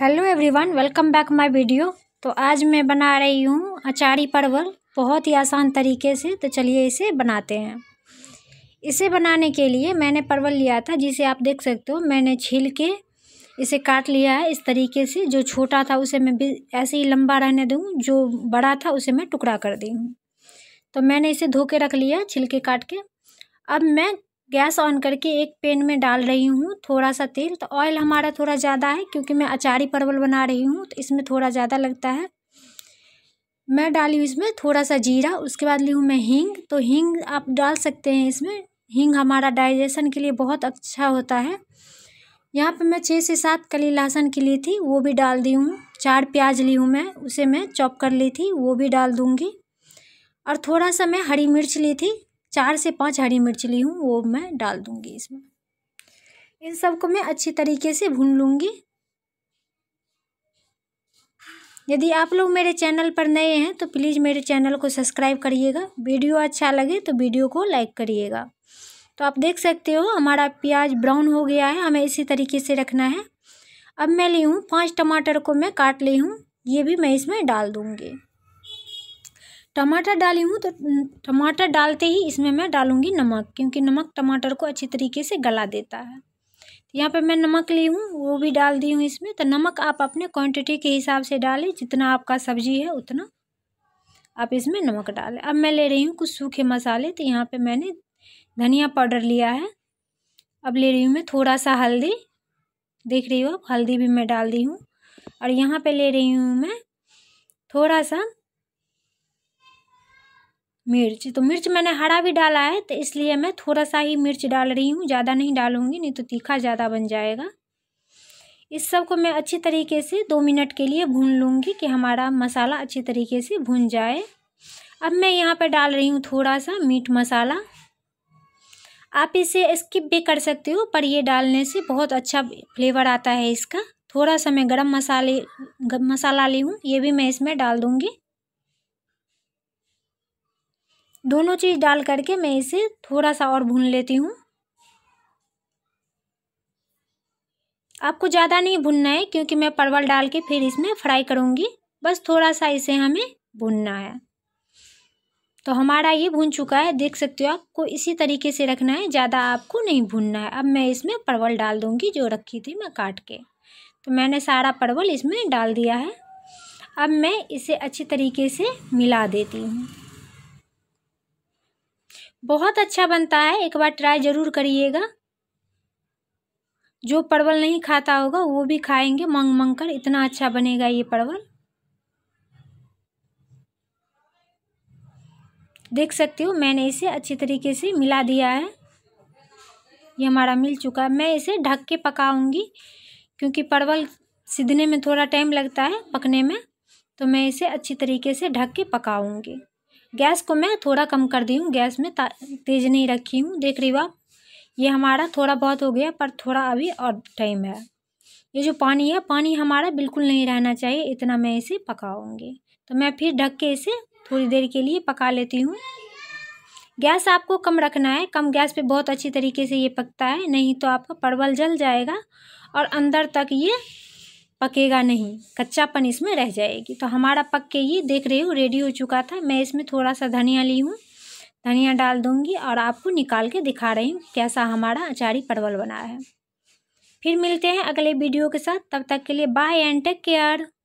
hello everyone welcome back my video तो आज मैं बना रही हूँ अचारी परवल बहुत ही आसान तरीके से तो चलिए इसे बनाते हैं इसे बनाने के लिए मैंने परवल लिया था जिसे आप देख सकते हो मैंने छील के इसे काट लिया है इस तरीके से जो छोटा था उसे मैं भी ऐसे ही लंबा रहने दूँ जो बड़ा था उसे मैं टुकड़ा कर दी हूँ तो मैंने इसे धो के रख लिया छिलके काट के अब मैं गैस ऑन करके एक पेन में डाल रही हूँ थोड़ा सा तेल तो ऑयल हमारा थोड़ा ज़्यादा है क्योंकि मैं अचारी परवल बना रही हूँ तो इसमें थोड़ा ज़्यादा लगता है मैं डाली हूँ इसमें थोड़ा सा जीरा उसके बाद ली हूँ मैं हींग तो हींग आप डाल सकते हैं इसमें हींग हमारा डाइजेशन के लिए बहुत अच्छा होता है यहाँ पर मैं छः से सात कली लहसुन की ली थी वो भी डाल दी हूँ चार प्याज ली हूँ मैं उसे मैं चॉप कर ली थी वो भी डाल दूँगी और थोड़ा सा मैं हरी मिर्च ली थी चार से पाँच हरी मिर्च ली हूँ वो मैं डाल दूँगी इसमें इन सबको मैं अच्छी तरीके से भून लूँगी यदि आप लोग मेरे चैनल पर नए हैं तो प्लीज़ मेरे चैनल को सब्सक्राइब करिएगा वीडियो अच्छा लगे तो वीडियो को लाइक करिएगा तो आप देख सकते हो हमारा प्याज ब्राउन हो गया है हमें इसी तरीके से रखना है अब मैं ली हूँ पाँच टमाटर को मैं काट ली हूँ ये भी मैं इसमें डाल दूँगी टमाटर डाली हूँ तो टमाटर डालते ही इसमें मैं डालूँगी नमक क्योंकि नमक टमाटर को अच्छी तरीके से गला देता है तो यहाँ पर मैं नमक ली हूँ वो भी डाल दी हूँ इसमें तो नमक आप अपने क्वांटिटी के हिसाब से डालें जितना आपका सब्जी है उतना आप इसमें नमक डालें अब मैं ले रही हूँ कुछ सूखे मसाले तो यहाँ पे मैंने धनिया पाउडर लिया है अब ले रही हूँ मैं थोड़ा सा हल्दी देख रही हो आप हल्दी भी मैं डाल दी हूँ और यहाँ पे ले रही हूँ मैं थोड़ा सा मिर्च तो मिर्च मैंने हरा भी डाला है तो इसलिए मैं थोड़ा सा ही मिर्च डाल रही हूँ ज़्यादा नहीं डालूँगी नहीं तो तीखा ज़्यादा बन जाएगा इस सब को मैं अच्छी तरीके से दो मिनट के लिए भून लूँगी कि हमारा मसाला अच्छी तरीके से भून जाए अब मैं यहाँ पर डाल रही हूँ थोड़ा सा मीट मसाला आप इसे स्किप भी कर सकते हो पर ये डालने से बहुत अच्छा फ्लेवर आता है इसका थोड़ा सा मैं गरम मसाले गरम मसाला ली हूँ ये भी मैं इसमें डाल दूँगी दोनों चीज़ डाल करके मैं इसे थोड़ा सा और भून लेती हूँ आपको ज़्यादा नहीं भुनना है क्योंकि मैं परवल डाल के फिर इसमें फ्राई करूँगी बस थोड़ा सा इसे हमें भुनना है तो हमारा ये भुन चुका है देख सकते हो आपको इसी तरीके से रखना है ज़्यादा आपको नहीं भुनना है अब मैं इसमें परवल डाल दूँगी जो रखी थी मैं काट के तो मैंने सारा परवल इसमें डाल दिया है अब मैं इसे अच्छी तरीके से मिला देती हूँ बहुत अच्छा बनता है एक बार ट्राई ज़रूर करिएगा जो परवल नहीं खाता होगा वो भी खाएंगे मंग मंग कर इतना अच्छा बनेगा ये परवल देख सकते हो मैंने इसे अच्छे तरीके से मिला दिया है ये हमारा मिल चुका है मैं इसे ढक के पकाऊंगी क्योंकि परवल सीधने में थोड़ा टाइम लगता है पकने में तो मैं इसे अच्छी तरीके से ढक के पकाऊंगी गैस को मैं थोड़ा कम कर दी हूँ गैस में तेज़ नहीं रखी हूँ देख रही हो आप ये हमारा थोड़ा बहुत हो गया पर थोड़ा अभी और टाइम है ये जो पानी है पानी हमारा बिल्कुल नहीं रहना चाहिए इतना मैं इसे पकाऊँगी तो मैं फिर ढक के इसे थोड़ी देर के लिए पका लेती हूँ गैस आपको कम रखना है कम गैस पे बहुत अच्छी तरीके से ये पकता है नहीं तो आपका परवल जल जाएगा और अंदर तक ये पकेगा नहीं कच्चापन इसमें रह जाएगी तो हमारा पक के ये देख रही हूँ रेडी हो चुका था मैं इसमें थोड़ा सा धनिया ली हूँ धनिया डाल दूँगी और आपको निकाल के दिखा रही हूँ कैसा हमारा अचारी परवल बना है फिर मिलते हैं अगले वीडियो के साथ तब तक के लिए बाय एंड टेक केयर